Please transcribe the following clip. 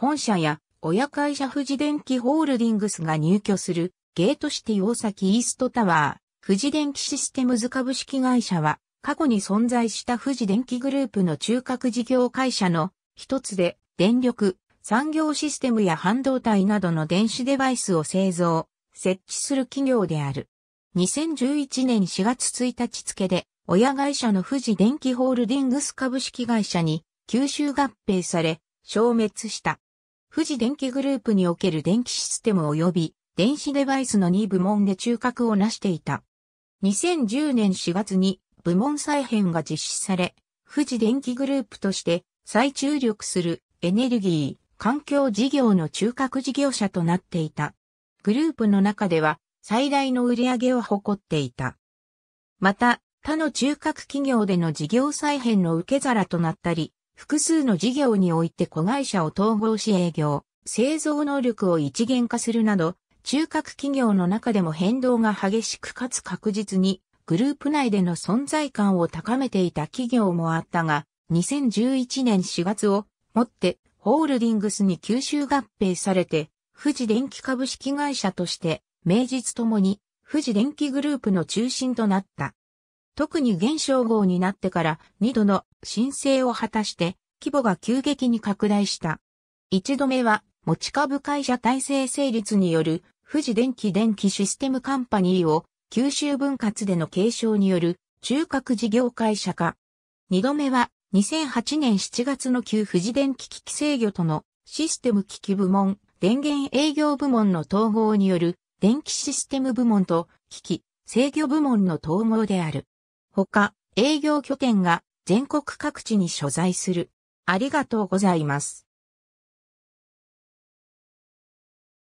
本社や親会社富士電機ホールディングスが入居するゲートシティ大崎イーストタワー、富士電機システムズ株式会社は過去に存在した富士電機グループの中核事業会社の一つで電力、産業システムや半導体などの電子デバイスを製造、設置する企業である。2011年4月1日付で、親会社の富士電機ホールディングス株式会社に吸収合併され、消滅した。富士電機グループにおける電気システム及び電子デバイスの2部門で中核を成していた。2010年4月に部門再編が実施され、富士電機グループとして再注力するエネルギー、環境事業の中核事業者となっていた。グループの中では最大の売り上げを誇っていた。また、他の中核企業での事業再編の受け皿となったり、複数の事業において子会社を統合し営業、製造能力を一元化するなど、中核企業の中でも変動が激しくかつ確実に、グループ内での存在感を高めていた企業もあったが、2011年4月をもってホールディングスに吸収合併されて、富士電機株式会社として、名実ともに富士電機グループの中心となった。特に現象号になってから2度の申請を果たして規模が急激に拡大した。一度目は持ち株会社体制成立による富士電気電気システムカンパニーを九州分割での継承による中核事業会社化。二度目は2008年7月の旧富士電気機器制御とのシステム機器部門、電源営業部門の統合による電気システム部門と機器制御部門の統合である。他、営業拠点が全国各地に所在する。ありがとうございます。